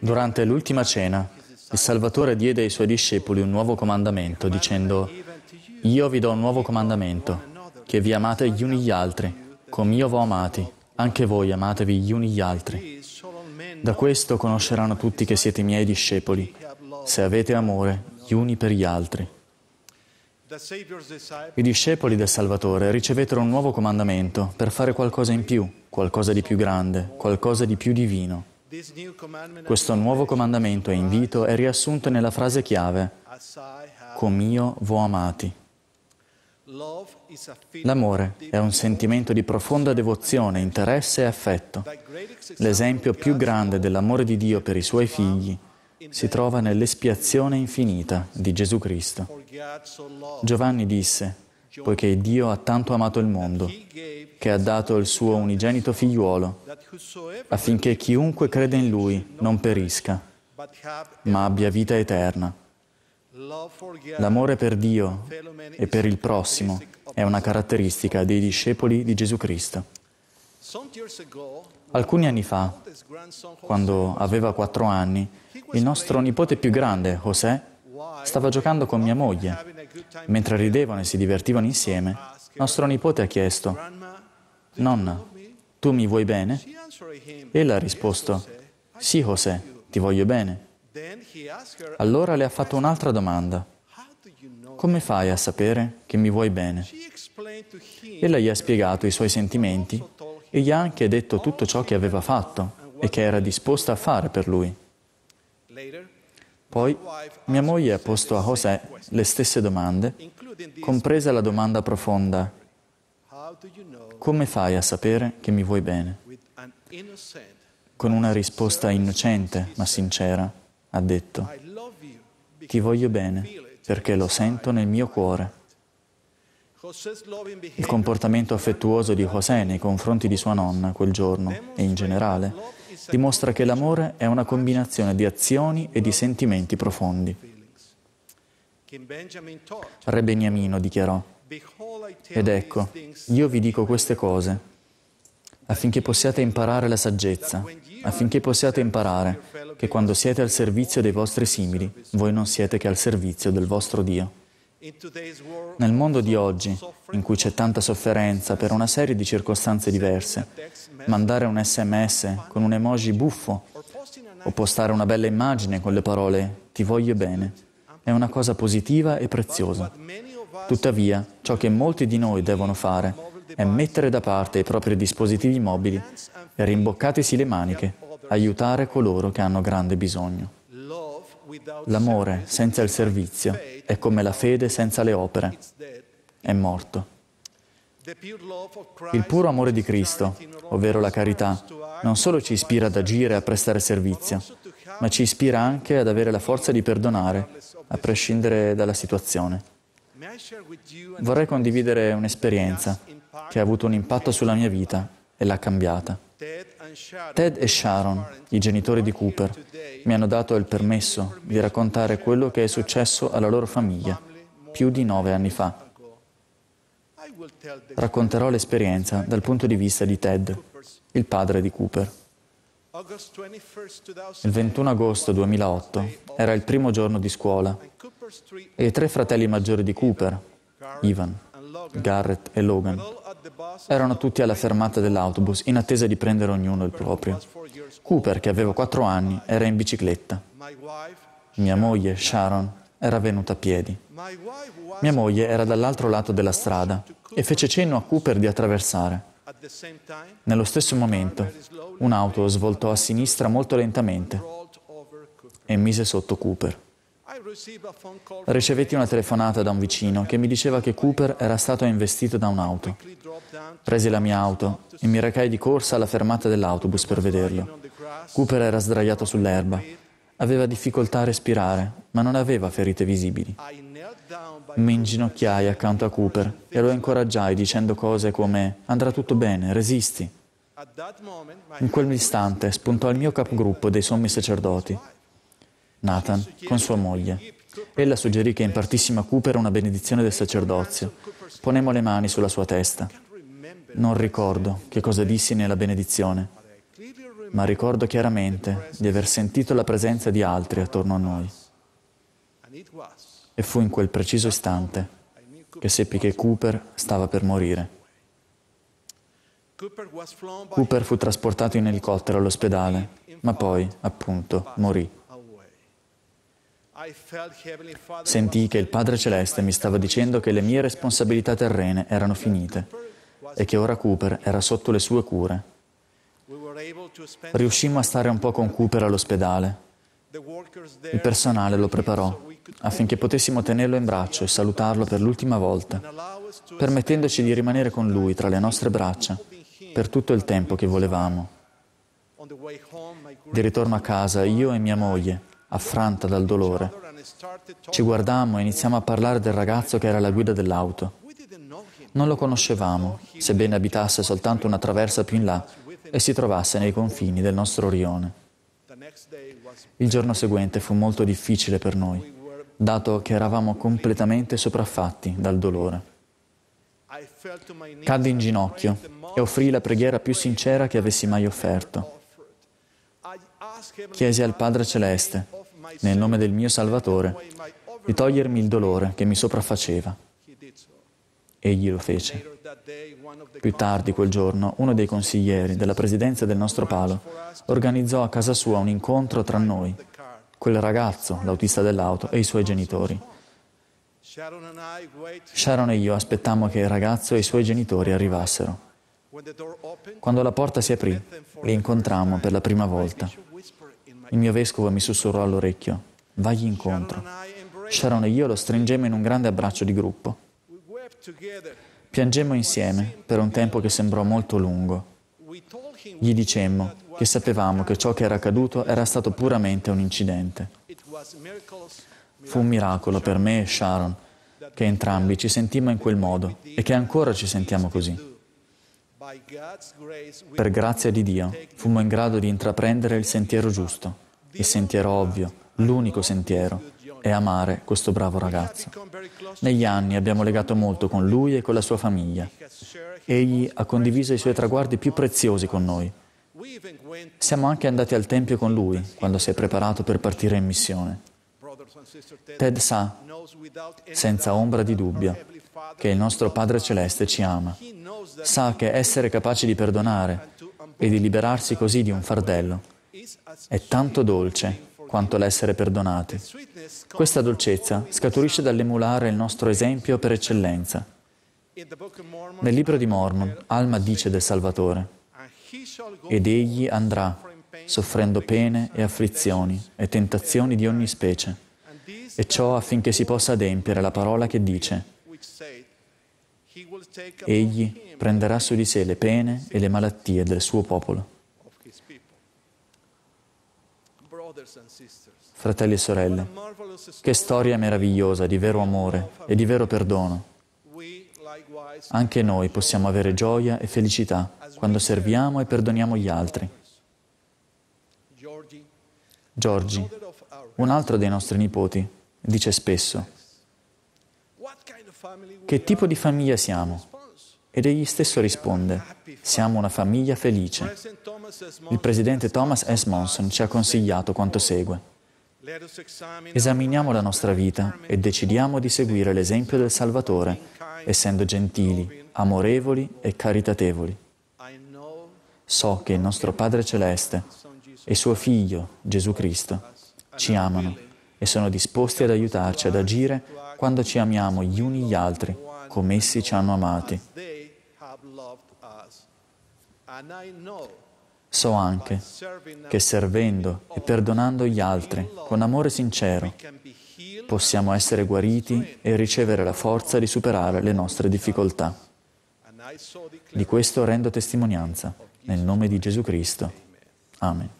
Durante l'ultima cena, il Salvatore diede ai suoi discepoli un nuovo comandamento, dicendo, Io vi do un nuovo comandamento, che vi amate gli uni gli altri, come io v'ho amati, anche voi amatevi gli uni gli altri. Da questo conosceranno tutti che siete miei discepoli, se avete amore gli uni per gli altri. I discepoli del Salvatore ricevettero un nuovo comandamento per fare qualcosa in più, qualcosa di più grande, qualcosa di più divino. Questo nuovo comandamento e invito è riassunto nella frase chiave, com'io vo amati. L'amore è un sentimento di profonda devozione, interesse e affetto. L'esempio più grande dell'amore di Dio per i suoi figli si trova nell'espiazione infinita di Gesù Cristo. Giovanni disse, poiché Dio ha tanto amato il mondo, che ha dato il suo unigenito figliuolo, affinché chiunque crede in lui non perisca, ma abbia vita eterna. L'amore per Dio e per il prossimo è una caratteristica dei discepoli di Gesù Cristo. Alcuni anni fa, quando aveva quattro anni, il nostro nipote più grande, José, stava giocando con mia moglie. Mentre ridevano e si divertivano insieme, nostro nipote ha chiesto, Nonna, tu mi vuoi bene? Ella ha risposto, Sì, José, ti voglio bene. Allora le ha fatto un'altra domanda. Come fai a sapere che mi vuoi bene? Ella gli ha spiegato i suoi sentimenti e gli ha anche detto tutto ciò che aveva fatto e che era disposta a fare per lui. Poi mia moglie ha posto a José le stesse domande, compresa la domanda profonda, come fai a sapere che mi vuoi bene? Con una risposta innocente ma sincera, ha detto, ti voglio bene perché lo sento nel mio cuore. Il comportamento affettuoso di José nei confronti di sua nonna quel giorno e in generale dimostra che l'amore è una combinazione di azioni e di sentimenti profondi. Re Beniamino dichiarò, ed ecco, io vi dico queste cose affinché possiate imparare la saggezza, affinché possiate imparare che quando siete al servizio dei vostri simili, voi non siete che al servizio del vostro Dio. Nel mondo di oggi, in cui c'è tanta sofferenza per una serie di circostanze diverse, mandare un sms con un emoji buffo o postare una bella immagine con le parole ti voglio bene è una cosa positiva e preziosa. Tuttavia, ciò che molti di noi devono fare è mettere da parte i propri dispositivi mobili e rimboccatisi le maniche, aiutare coloro che hanno grande bisogno. L'amore senza il servizio è come la fede senza le opere. È morto. Il puro amore di Cristo, ovvero la carità, non solo ci ispira ad agire e a prestare servizio, ma ci ispira anche ad avere la forza di perdonare, a prescindere dalla situazione. Vorrei condividere un'esperienza che ha avuto un impatto sulla mia vita e l'ha cambiata. Ted e Sharon, i genitori di Cooper, mi hanno dato il permesso di raccontare quello che è successo alla loro famiglia più di nove anni fa. Racconterò l'esperienza dal punto di vista di Ted, il padre di Cooper. Il 21 agosto 2008 era il primo giorno di scuola e i tre fratelli maggiori di Cooper, Ivan, Garrett e Logan. Erano tutti alla fermata dell'autobus in attesa di prendere ognuno il proprio. Cooper, che aveva 4 anni, era in bicicletta. Mia moglie, Sharon, era venuta a piedi. Mia moglie era dall'altro lato della strada e fece cenno a Cooper di attraversare. Nello stesso momento, un'auto svoltò a sinistra molto lentamente e mise sotto Cooper. Ricevetti una telefonata da un vicino che mi diceva che Cooper era stato investito da un'auto. Presi la mia auto e mi recai di corsa alla fermata dell'autobus per vederlo. Cooper era sdraiato sull'erba. Aveva difficoltà a respirare, ma non aveva ferite visibili. Mi inginocchiai accanto a Cooper e lo incoraggiai dicendo cose come andrà tutto bene, resisti. In quell'istante spuntò il mio capogruppo dei sommi sacerdoti Nathan, con sua moglie. Ella suggerì che impartissimo a Cooper una benedizione del sacerdozio. Ponemmo le mani sulla sua testa. Non ricordo che cosa dissi nella benedizione, ma ricordo chiaramente di aver sentito la presenza di altri attorno a noi. E fu in quel preciso istante che seppi che Cooper stava per morire. Cooper fu trasportato in elicottero all'ospedale, ma poi, appunto, morì. Sentì che il Padre Celeste mi stava dicendo che le mie responsabilità terrene erano finite e che ora Cooper era sotto le sue cure. Riuscimmo a stare un po' con Cooper all'ospedale. Il personale lo preparò affinché potessimo tenerlo in braccio e salutarlo per l'ultima volta, permettendoci di rimanere con lui tra le nostre braccia per tutto il tempo che volevamo. Di ritorno a casa io e mia moglie affranta dal dolore. Ci guardammo e iniziamo a parlare del ragazzo che era la guida dell'auto. Non lo conoscevamo, sebbene abitasse soltanto una traversa più in là e si trovasse nei confini del nostro rione. Il giorno seguente fu molto difficile per noi, dato che eravamo completamente sopraffatti dal dolore. Caddi in ginocchio e offrì la preghiera più sincera che avessi mai offerto. Chiesi al Padre Celeste nel nome del mio Salvatore, di togliermi il dolore che mi sopraffaceva. Egli lo fece. Più tardi quel giorno, uno dei consiglieri della presidenza del nostro palo organizzò a casa sua un incontro tra noi, quel ragazzo, l'autista dell'auto, e i suoi genitori. Sharon e io aspettammo che il ragazzo e i suoi genitori arrivassero. Quando la porta si aprì, li incontrammo per la prima volta. Il mio vescovo mi sussurrò all'orecchio, vagli incontro. Sharon e io lo stringemmo in un grande abbraccio di gruppo. Piangemmo insieme per un tempo che sembrò molto lungo. Gli dicemmo che sapevamo che ciò che era accaduto era stato puramente un incidente. Fu un miracolo per me e Sharon che entrambi ci sentimmo in quel modo e che ancora ci sentiamo così. Per grazia di Dio fummo in grado di intraprendere il sentiero giusto, il sentiero ovvio, l'unico sentiero, e amare questo bravo ragazzo. Negli anni abbiamo legato molto con lui e con la sua famiglia. Egli ha condiviso i suoi traguardi più preziosi con noi. Siamo anche andati al Tempio con lui quando si è preparato per partire in missione. Ted sa, senza ombra di dubbio, che il nostro Padre Celeste ci ama. Sa che essere capaci di perdonare e di liberarsi così di un fardello è tanto dolce quanto l'essere perdonati. Questa dolcezza scaturisce dall'emulare il nostro esempio per eccellenza. Nel libro di Mormon, Alma dice del Salvatore, ed egli andrà, soffrendo pene e afflizioni e tentazioni di ogni specie e ciò affinché si possa adempiere la parola che dice, egli prenderà su di sé le pene e le malattie del suo popolo. Fratelli e sorelle, che storia meravigliosa di vero amore e di vero perdono. Anche noi possiamo avere gioia e felicità quando serviamo e perdoniamo gli altri. Giorgi, un altro dei nostri nipoti, dice spesso, che tipo di famiglia siamo? Ed egli stesso risponde, siamo una famiglia felice. Il presidente Thomas S. Monson ci ha consigliato quanto segue. Esaminiamo la nostra vita e decidiamo di seguire l'esempio del Salvatore, essendo gentili, amorevoli e caritatevoli. So che il nostro Padre Celeste e suo Figlio, Gesù Cristo, ci amano e sono disposti ad aiutarci ad agire quando ci amiamo gli uni gli altri come essi ci hanno amati. So anche che servendo e perdonando gli altri con amore sincero possiamo essere guariti e ricevere la forza di superare le nostre difficoltà. Di questo rendo testimonianza, nel nome di Gesù Cristo. Amen.